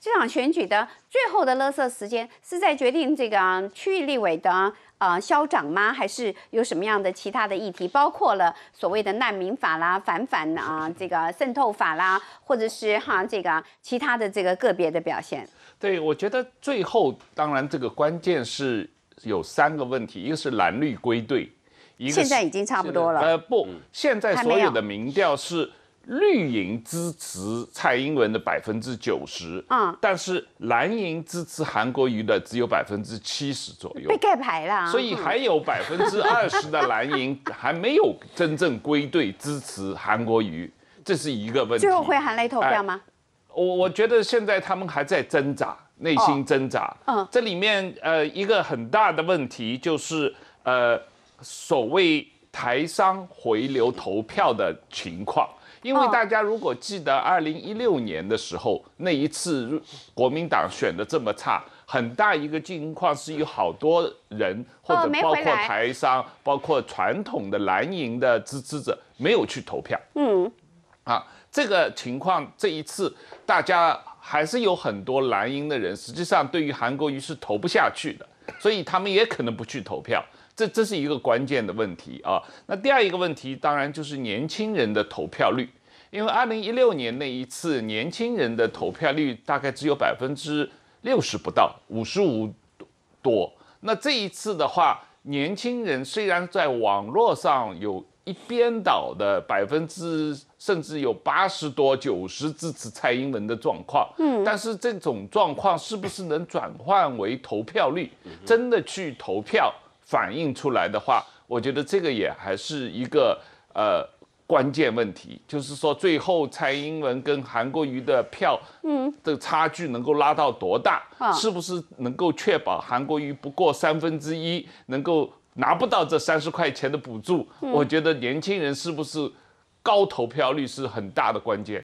这场选举的最后的勒索时间是在决定这个区域立委的啊消长吗？还是有什么样的其他的议题？包括了所谓的难民法啦、反反啊这个渗透法啦，或者是哈这个其他的这个个别的表现。对，我觉得最后当然这个关键是有三个问题，一个是蓝绿归队，一个现在已经差不多了。呃，不，现在所有的民调是。绿营支持蔡英文的百分之九十，啊，但是蓝营支持韩国瑜的只有百分之七十左右，被盖牌了，所以还有百分之二十的蓝营还没有真正归队支持韩国瑜，这是一个问题。最后会含泪投票吗？我我觉得现在他们还在挣扎，内心挣扎。嗯，这里面呃一个很大的问题就是呃所谓台商回流投票的情况。因为大家如果记得二零一六年的时候那一次国民党选的这么差，很大一个情况是有好多人或者包括台商、包括传统的蓝营的支持者没有去投票。嗯，啊，这个情况这一次大家还是有很多蓝营的人，实际上对于韩国瑜是投不下去的，所以他们也可能不去投票。这这是一个关键的问题啊。那第二一个问题，当然就是年轻人的投票率，因为二零一六年那一次，年轻人的投票率大概只有百分之六十不到，五十五多。那这一次的话，年轻人虽然在网络上有一边倒的百分之甚至有八十多、九十支持蔡英文的状况，嗯，但是这种状况是不是能转换为投票率，真的去投票？反映出来的话，我觉得这个也还是一个呃关键问题，就是说最后蔡英文跟韩国瑜的票，嗯，的差距能够拉到多大，是不是能够确保韩国瑜不过三分之一，能够拿不到这三十块钱的补助？我觉得年轻人是不是高投票率是很大的关键。